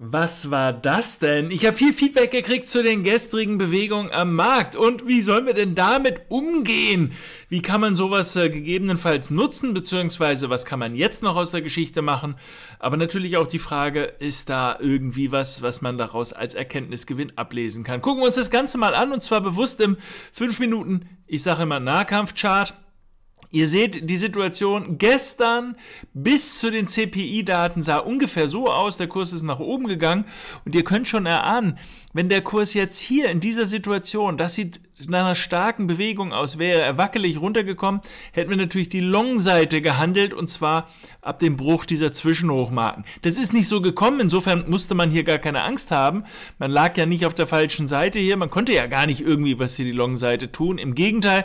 Was war das denn? Ich habe viel Feedback gekriegt zu den gestrigen Bewegungen am Markt. Und wie sollen wir denn damit umgehen? Wie kann man sowas äh, gegebenenfalls nutzen? Beziehungsweise was kann man jetzt noch aus der Geschichte machen? Aber natürlich auch die Frage, ist da irgendwie was, was man daraus als Erkenntnisgewinn ablesen kann? Gucken wir uns das Ganze mal an und zwar bewusst im 5 Minuten, ich sage immer Nahkampfchart. Ihr seht, die Situation gestern bis zu den CPI-Daten sah ungefähr so aus. Der Kurs ist nach oben gegangen und ihr könnt schon erahnen, wenn der Kurs jetzt hier in dieser Situation, das sieht nach einer starken Bewegung aus, wäre er wackelig runtergekommen, hätten wir natürlich die Long-Seite gehandelt und zwar ab dem Bruch dieser Zwischenhochmarken. Das ist nicht so gekommen, insofern musste man hier gar keine Angst haben. Man lag ja nicht auf der falschen Seite hier, man konnte ja gar nicht irgendwie was hier die Long-Seite tun. Im Gegenteil,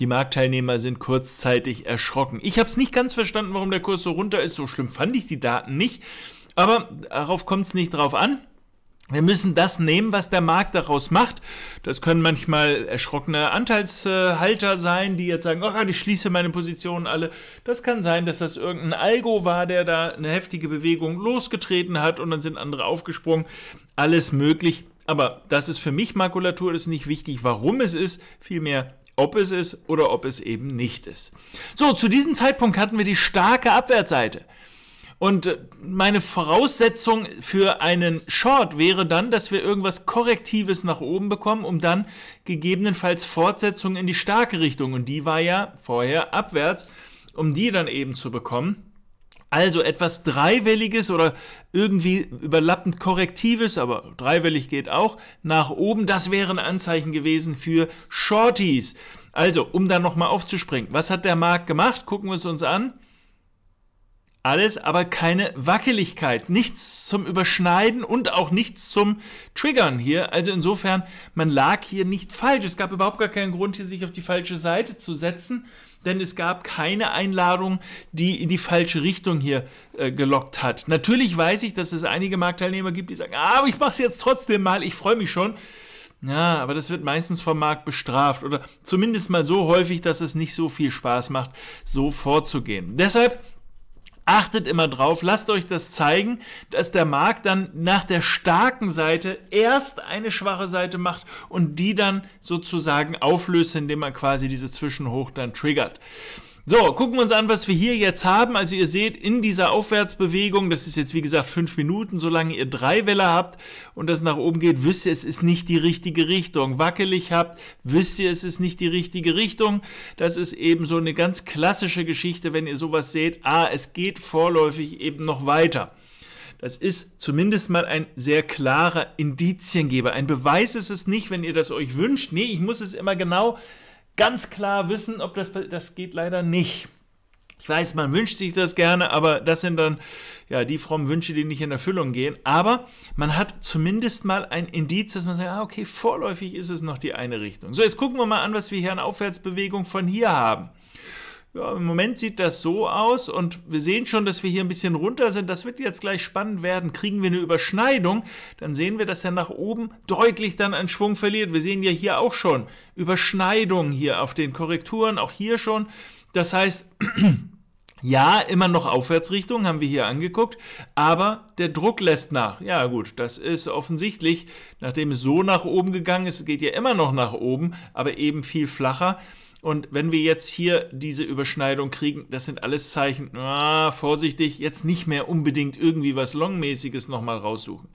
die Marktteilnehmer sind kurzzeitig erschrocken. Ich habe es nicht ganz verstanden, warum der Kurs so runter ist. So schlimm fand ich die Daten nicht. Aber darauf kommt es nicht drauf an. Wir müssen das nehmen, was der Markt daraus macht. Das können manchmal erschrockene Anteilshalter sein, die jetzt sagen, oh, ich schließe meine Positionen alle. Das kann sein, dass das irgendein Algo war, der da eine heftige Bewegung losgetreten hat und dann sind andere aufgesprungen. Alles möglich. Aber das ist für mich Makulatur, das ist nicht wichtig, warum es ist. Vielmehr, ob es ist oder ob es eben nicht ist. So, zu diesem Zeitpunkt hatten wir die starke Abwärtsseite. Und äh, meine Voraussetzung für einen Short wäre dann, dass wir irgendwas Korrektives nach oben bekommen, um dann gegebenenfalls Fortsetzung in die starke Richtung, und die war ja vorher abwärts, um die dann eben zu bekommen. Also etwas Dreiwelliges oder irgendwie überlappend Korrektives, aber dreiwellig geht auch, nach oben. Das wäre ein Anzeichen gewesen für Shorties. Also, um da nochmal aufzuspringen. Was hat der Markt gemacht? Gucken wir es uns an. Alles aber keine Wackeligkeit, nichts zum Überschneiden und auch nichts zum Triggern hier. Also insofern, man lag hier nicht falsch. Es gab überhaupt gar keinen Grund, hier sich auf die falsche Seite zu setzen, denn es gab keine Einladung, die in die falsche Richtung hier äh, gelockt hat. Natürlich weiß ich, dass es einige Marktteilnehmer gibt, die sagen, ah, aber ich mache es jetzt trotzdem mal, ich freue mich schon. Ja, aber das wird meistens vom Markt bestraft oder zumindest mal so häufig, dass es nicht so viel Spaß macht, so vorzugehen. Deshalb Achtet immer drauf, lasst euch das zeigen, dass der Markt dann nach der starken Seite erst eine schwache Seite macht und die dann sozusagen auflöst, indem man quasi diese Zwischenhoch dann triggert. So, gucken wir uns an, was wir hier jetzt haben. Also ihr seht in dieser Aufwärtsbewegung, das ist jetzt wie gesagt fünf Minuten, solange ihr drei Welle habt und das nach oben geht, wisst ihr, es ist nicht die richtige Richtung. Wackelig habt, wisst ihr, es ist nicht die richtige Richtung. Das ist eben so eine ganz klassische Geschichte, wenn ihr sowas seht. Ah, es geht vorläufig eben noch weiter. Das ist zumindest mal ein sehr klarer Indiziengeber. Ein Beweis ist es nicht, wenn ihr das euch wünscht. Nee, ich muss es immer genau ganz klar wissen, ob das, das geht leider nicht. Ich weiß, man wünscht sich das gerne, aber das sind dann ja die frommen Wünsche, die nicht in Erfüllung gehen. Aber man hat zumindest mal ein Indiz, dass man sagt, ah, okay, vorläufig ist es noch die eine Richtung. So, jetzt gucken wir mal an, was wir hier an Aufwärtsbewegung von hier haben. Ja, Im Moment sieht das so aus und wir sehen schon, dass wir hier ein bisschen runter sind. Das wird jetzt gleich spannend werden. Kriegen wir eine Überschneidung, dann sehen wir, dass er nach oben deutlich dann an Schwung verliert. Wir sehen ja hier auch schon Überschneidungen hier auf den Korrekturen, auch hier schon. Das heißt, ja, immer noch Aufwärtsrichtung, haben wir hier angeguckt, aber der Druck lässt nach. Ja gut, das ist offensichtlich, nachdem es so nach oben gegangen ist, geht ja immer noch nach oben, aber eben viel flacher. Und wenn wir jetzt hier diese Überschneidung kriegen, das sind alles Zeichen, na, vorsichtig, jetzt nicht mehr unbedingt irgendwie was Longmäßiges nochmal raussuchen.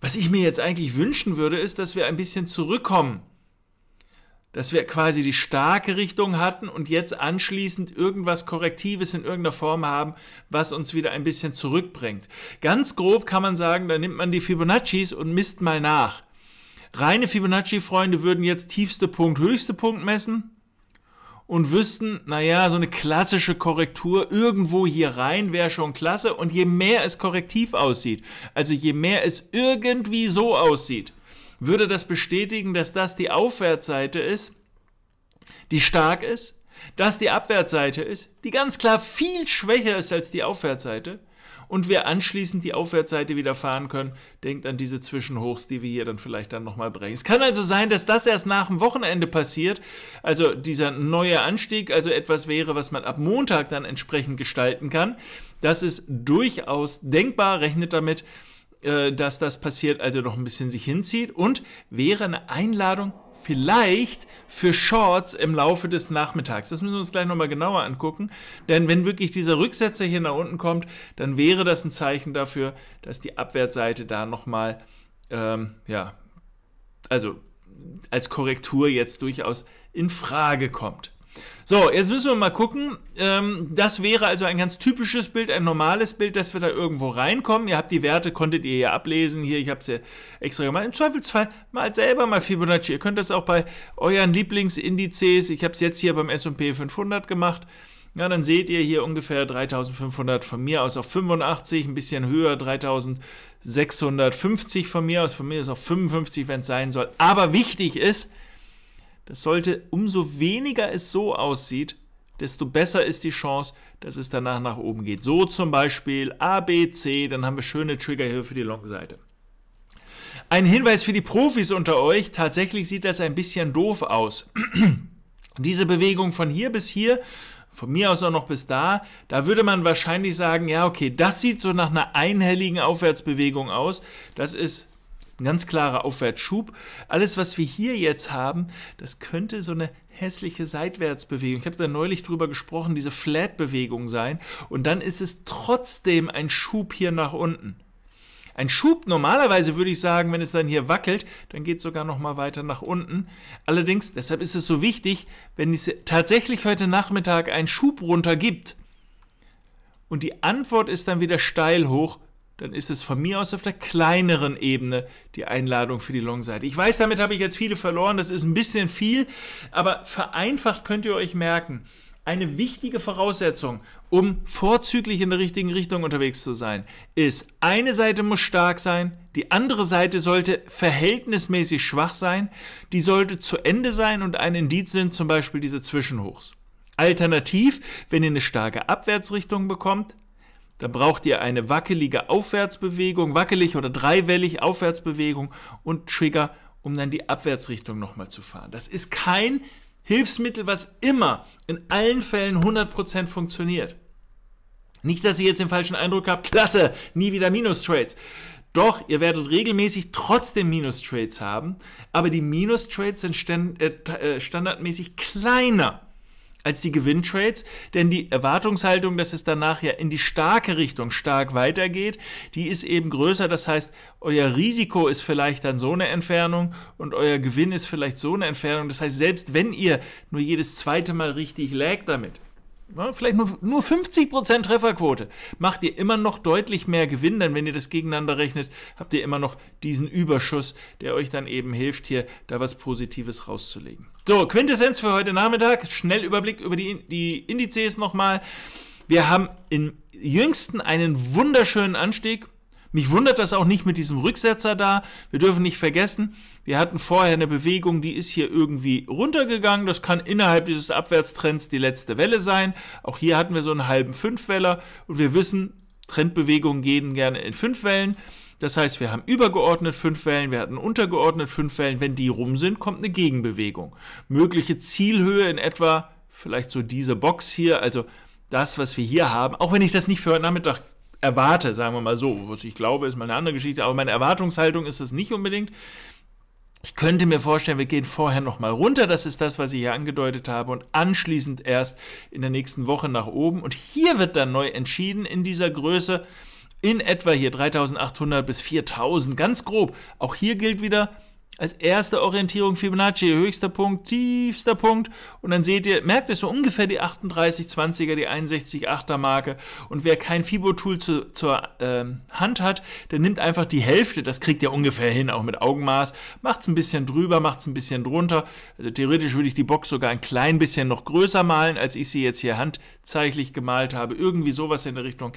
Was ich mir jetzt eigentlich wünschen würde, ist, dass wir ein bisschen zurückkommen. Dass wir quasi die starke Richtung hatten und jetzt anschließend irgendwas Korrektives in irgendeiner Form haben, was uns wieder ein bisschen zurückbringt. Ganz grob kann man sagen, da nimmt man die Fibonaccis und misst mal nach. Reine Fibonacci-Freunde würden jetzt tiefste Punkt, höchste Punkt messen und wüssten, naja, so eine klassische Korrektur irgendwo hier rein wäre schon klasse. Und je mehr es korrektiv aussieht, also je mehr es irgendwie so aussieht, würde das bestätigen, dass das die Aufwärtsseite ist, die stark ist, dass die Abwärtsseite ist, die ganz klar viel schwächer ist als die Aufwärtsseite und wir anschließend die Aufwärtsseite wieder fahren können. Denkt an diese Zwischenhochs, die wir hier dann vielleicht dann nochmal brechen. Es kann also sein, dass das erst nach dem Wochenende passiert, also dieser neue Anstieg, also etwas wäre, was man ab Montag dann entsprechend gestalten kann. Das ist durchaus denkbar, rechnet damit, äh, dass das passiert, also noch ein bisschen sich hinzieht und wäre eine Einladung vielleicht für Shorts im Laufe des Nachmittags. Das müssen wir uns gleich nochmal genauer angucken. Denn wenn wirklich dieser Rücksetzer hier nach unten kommt, dann wäre das ein Zeichen dafür, dass die Abwärtsseite da nochmal, ähm, ja, also als Korrektur jetzt durchaus in Frage kommt. So, jetzt müssen wir mal gucken. Ähm, das wäre also ein ganz typisches Bild, ein normales Bild, dass wir da irgendwo reinkommen. Ihr habt die Werte, konntet ihr ja ablesen. Hier, ich habe es ja extra gemacht. Im Zweifelsfall mal selber mal Fibonacci. Ihr könnt das auch bei euren Lieblingsindizes. Ich habe es jetzt hier beim S&P 500 gemacht. Ja, dann seht ihr hier ungefähr 3500 von mir aus auf 85, ein bisschen höher 3650 von mir aus, von mir ist auf 55, wenn es sein soll. Aber wichtig ist, das sollte, umso weniger es so aussieht, desto besser ist die Chance, dass es danach nach oben geht. So zum Beispiel A, B, C, dann haben wir schöne Trigger hier für die Long-Seite. Ein Hinweis für die Profis unter euch, tatsächlich sieht das ein bisschen doof aus. Diese Bewegung von hier bis hier, von mir aus auch noch bis da, da würde man wahrscheinlich sagen, ja okay, das sieht so nach einer einhelligen Aufwärtsbewegung aus. Das ist ein ganz klarer Aufwärtsschub. Alles, was wir hier jetzt haben, das könnte so eine hässliche Seitwärtsbewegung. Ich habe da neulich drüber gesprochen, diese Flat-Bewegung sein. Und dann ist es trotzdem ein Schub hier nach unten. Ein Schub, normalerweise würde ich sagen, wenn es dann hier wackelt, dann geht es sogar noch mal weiter nach unten. Allerdings, deshalb ist es so wichtig, wenn es tatsächlich heute Nachmittag einen Schub runter gibt und die Antwort ist dann wieder steil hoch, dann ist es von mir aus auf der kleineren Ebene die Einladung für die Long-Seite. Ich weiß, damit habe ich jetzt viele verloren, das ist ein bisschen viel, aber vereinfacht könnt ihr euch merken, eine wichtige Voraussetzung, um vorzüglich in der richtigen Richtung unterwegs zu sein, ist, eine Seite muss stark sein, die andere Seite sollte verhältnismäßig schwach sein, die sollte zu Ende sein und ein Indiz sind zum Beispiel diese Zwischenhochs. Alternativ, wenn ihr eine starke Abwärtsrichtung bekommt, da braucht ihr eine wackelige Aufwärtsbewegung, wackelig oder dreiwellig Aufwärtsbewegung und Trigger, um dann die Abwärtsrichtung nochmal zu fahren. Das ist kein Hilfsmittel, was immer in allen Fällen 100% funktioniert. Nicht, dass ihr jetzt den falschen Eindruck habt, klasse, nie wieder Minus-Trades. Doch, ihr werdet regelmäßig trotzdem Minus-Trades haben, aber die Minus-Trades sind stand, äh, äh standardmäßig kleiner als die Gewinntrades, denn die Erwartungshaltung, dass es danach ja in die starke Richtung stark weitergeht, die ist eben größer. Das heißt, euer Risiko ist vielleicht dann so eine Entfernung und euer Gewinn ist vielleicht so eine Entfernung. Das heißt, selbst wenn ihr nur jedes zweite Mal richtig lägt damit, ja, vielleicht nur, nur 50% Trefferquote, macht ihr immer noch deutlich mehr Gewinn, denn wenn ihr das gegeneinander rechnet, habt ihr immer noch diesen Überschuss, der euch dann eben hilft, hier da was Positives rauszulegen. So, Quintessenz für heute Nachmittag, schnell Überblick über die, die Indizes nochmal. Wir haben im jüngsten einen wunderschönen Anstieg mich wundert das auch nicht mit diesem Rücksetzer da. Wir dürfen nicht vergessen, wir hatten vorher eine Bewegung, die ist hier irgendwie runtergegangen. Das kann innerhalb dieses Abwärtstrends die letzte Welle sein. Auch hier hatten wir so einen halben Fünfweller und wir wissen, Trendbewegungen gehen gerne in fünf Wellen. Das heißt, wir haben übergeordnet fünf Wellen, wir hatten untergeordnet fünf Wellen. Wenn die rum sind, kommt eine Gegenbewegung. Mögliche Zielhöhe in etwa vielleicht so diese Box hier, also das, was wir hier haben, auch wenn ich das nicht für heute Nachmittag erwarte, sagen wir mal so. Was ich glaube, ist mal eine andere Geschichte, aber meine Erwartungshaltung ist es nicht unbedingt. Ich könnte mir vorstellen, wir gehen vorher nochmal runter, das ist das, was ich hier angedeutet habe, und anschließend erst in der nächsten Woche nach oben. Und hier wird dann neu entschieden in dieser Größe, in etwa hier 3800 bis 4000, ganz grob. Auch hier gilt wieder, als erste Orientierung Fibonacci, höchster Punkt, tiefster Punkt und dann seht ihr, merkt ihr so ungefähr die 3820er, die 61,8er Marke und wer kein Fibo-Tool zu, zur ähm, Hand hat, der nimmt einfach die Hälfte, das kriegt ihr ungefähr hin, auch mit Augenmaß, macht es ein bisschen drüber, macht es ein bisschen drunter, also theoretisch würde ich die Box sogar ein klein bisschen noch größer malen, als ich sie jetzt hier handzeichlich gemalt habe, irgendwie sowas in der Richtung,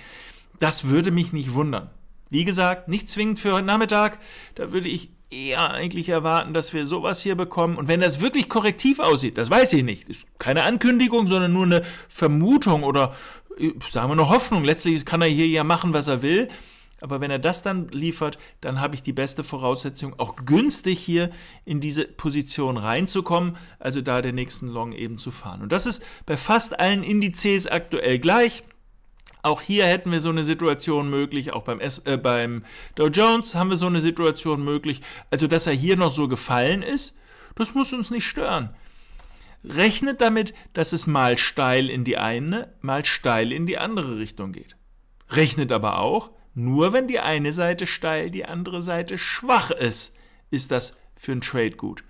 das würde mich nicht wundern. Wie gesagt, nicht zwingend für heute Nachmittag, da würde ich eher eigentlich erwarten, dass wir sowas hier bekommen. Und wenn das wirklich korrektiv aussieht, das weiß ich nicht. Ist keine Ankündigung, sondern nur eine Vermutung oder äh, sagen wir eine Hoffnung. Letztlich kann er hier ja machen, was er will. Aber wenn er das dann liefert, dann habe ich die beste Voraussetzung, auch günstig hier in diese Position reinzukommen, also da den nächsten Long eben zu fahren. Und das ist bei fast allen Indizes aktuell gleich. Auch hier hätten wir so eine Situation möglich, auch beim, S äh, beim Dow Jones haben wir so eine Situation möglich. Also, dass er hier noch so gefallen ist, das muss uns nicht stören. Rechnet damit, dass es mal steil in die eine, mal steil in die andere Richtung geht. Rechnet aber auch, nur wenn die eine Seite steil, die andere Seite schwach ist, ist das für ein Trade gut.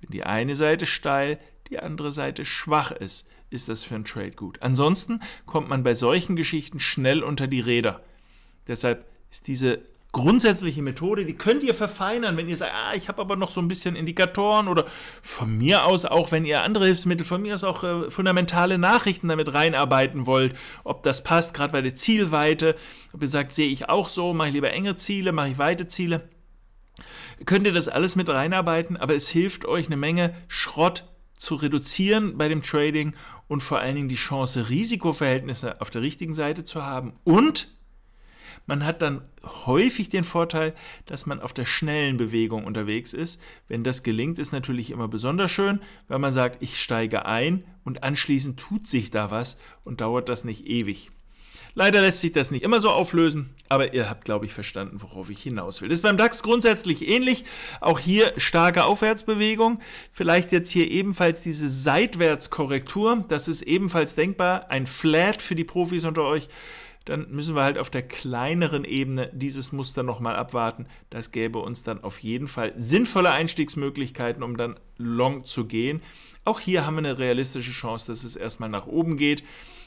Wenn die eine Seite steil, die andere Seite schwach ist, ist das für einen Trade gut. Ansonsten kommt man bei solchen Geschichten schnell unter die Räder. Deshalb ist diese grundsätzliche Methode, die könnt ihr verfeinern, wenn ihr sagt, ah, ich habe aber noch so ein bisschen Indikatoren oder von mir aus auch, wenn ihr andere Hilfsmittel, von mir aus auch äh, fundamentale Nachrichten damit reinarbeiten wollt, ob das passt, gerade bei der Zielweite, ob ihr sagt, sehe ich auch so, mache ich lieber enge Ziele, mache ich weite Ziele, könnt ihr das alles mit reinarbeiten, aber es hilft euch eine Menge Schrott zu reduzieren bei dem Trading und vor allen Dingen die Chance, Risikoverhältnisse auf der richtigen Seite zu haben. Und man hat dann häufig den Vorteil, dass man auf der schnellen Bewegung unterwegs ist. Wenn das gelingt, ist natürlich immer besonders schön, weil man sagt, ich steige ein und anschließend tut sich da was und dauert das nicht ewig. Leider lässt sich das nicht immer so auflösen, aber ihr habt, glaube ich, verstanden, worauf ich hinaus will. Ist beim DAX grundsätzlich ähnlich. Auch hier starke Aufwärtsbewegung. Vielleicht jetzt hier ebenfalls diese Seitwärtskorrektur. Das ist ebenfalls denkbar. Ein Flat für die Profis unter euch dann müssen wir halt auf der kleineren Ebene dieses Muster nochmal abwarten. Das gäbe uns dann auf jeden Fall sinnvolle Einstiegsmöglichkeiten, um dann long zu gehen. Auch hier haben wir eine realistische Chance, dass es erstmal nach oben geht.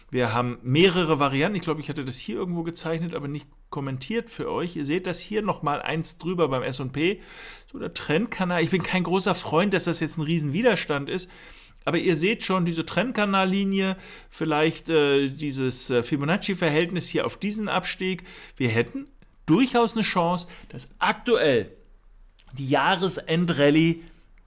Wir haben mehrere Varianten. Ich glaube, ich hatte das hier irgendwo gezeichnet, aber nicht kommentiert für euch. Ihr seht das hier nochmal eins drüber beim S&P. So der Trendkanal. Ich bin kein großer Freund, dass das jetzt ein Riesenwiderstand ist. Aber ihr seht schon diese Trendkanallinie, vielleicht äh, dieses äh, Fibonacci-Verhältnis hier auf diesen Abstieg. Wir hätten durchaus eine Chance, dass aktuell die Jahresendrallye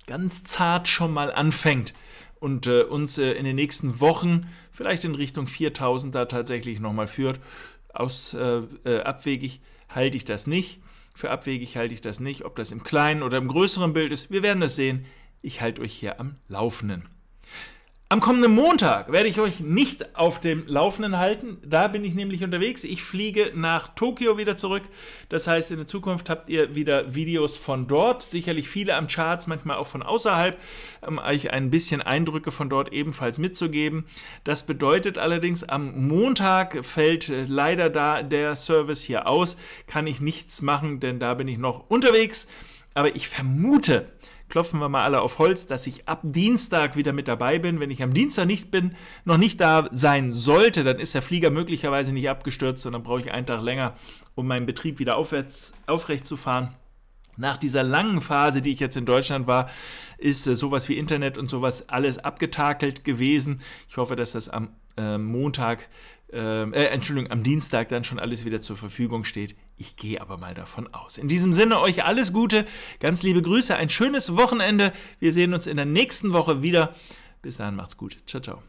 ganz zart schon mal anfängt und äh, uns äh, in den nächsten Wochen vielleicht in Richtung 4000 da tatsächlich nochmal führt. Aus äh, äh, abwegig halte ich das nicht. Für abwegig halte ich das nicht. Ob das im kleinen oder im größeren Bild ist, wir werden das sehen. Ich halte euch hier am Laufenden. Am kommenden Montag werde ich euch nicht auf dem Laufenden halten. Da bin ich nämlich unterwegs. Ich fliege nach Tokio wieder zurück. Das heißt, in der Zukunft habt ihr wieder Videos von dort. Sicherlich viele am Charts, manchmal auch von außerhalb, um euch ein bisschen Eindrücke von dort ebenfalls mitzugeben. Das bedeutet allerdings, am Montag fällt äh, leider da der Service hier aus. Kann ich nichts machen, denn da bin ich noch unterwegs. Aber ich vermute, klopfen wir mal alle auf Holz, dass ich ab Dienstag wieder mit dabei bin. Wenn ich am Dienstag nicht bin, noch nicht da sein sollte, dann ist der Flieger möglicherweise nicht abgestürzt, sondern brauche ich einen Tag länger, um meinen Betrieb wieder aufwärts, aufrecht zu fahren. Nach dieser langen Phase, die ich jetzt in Deutschland war, ist äh, sowas wie Internet und sowas alles abgetakelt gewesen. Ich hoffe, dass das am äh, Montag ähm, äh, Entschuldigung, am Dienstag dann schon alles wieder zur Verfügung steht. Ich gehe aber mal davon aus. In diesem Sinne euch alles Gute, ganz liebe Grüße, ein schönes Wochenende. Wir sehen uns in der nächsten Woche wieder. Bis dahin macht's gut. Ciao, ciao.